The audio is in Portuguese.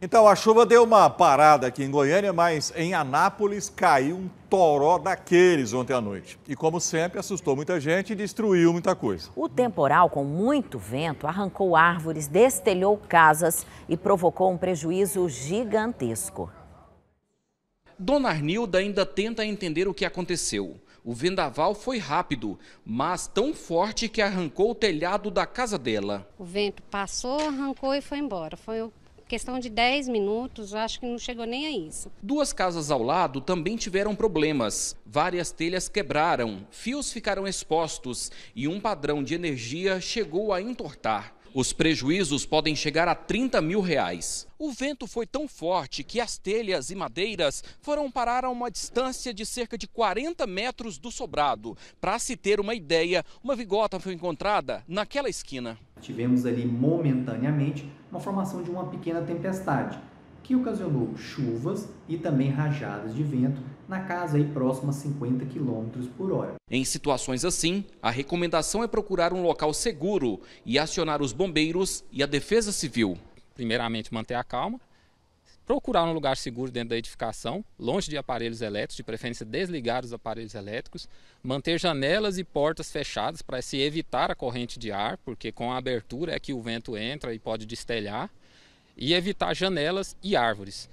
Então, a chuva deu uma parada aqui em Goiânia, mas em Anápolis caiu um toró daqueles ontem à noite. E como sempre, assustou muita gente e destruiu muita coisa. O temporal, com muito vento, arrancou árvores, destelhou casas e provocou um prejuízo gigantesco. Dona Arnilda ainda tenta entender o que aconteceu. O vendaval foi rápido, mas tão forte que arrancou o telhado da casa dela. O vento passou, arrancou e foi embora. Foi o Questão de 10 minutos, acho que não chegou nem a isso. Duas casas ao lado também tiveram problemas. Várias telhas quebraram, fios ficaram expostos e um padrão de energia chegou a entortar. Os prejuízos podem chegar a 30 mil reais. O vento foi tão forte que as telhas e madeiras foram parar a uma distância de cerca de 40 metros do sobrado. Para se ter uma ideia, uma vigota foi encontrada naquela esquina. Tivemos ali momentaneamente uma formação de uma pequena tempestade que ocasionou chuvas e também rajadas de vento na casa aí próxima a 50 km por hora. Em situações assim, a recomendação é procurar um local seguro e acionar os bombeiros e a defesa civil. Primeiramente, manter a calma, procurar um lugar seguro dentro da edificação, longe de aparelhos elétricos, de preferência desligar os aparelhos elétricos, manter janelas e portas fechadas para se evitar a corrente de ar, porque com a abertura é que o vento entra e pode destelhar, e evitar janelas e árvores.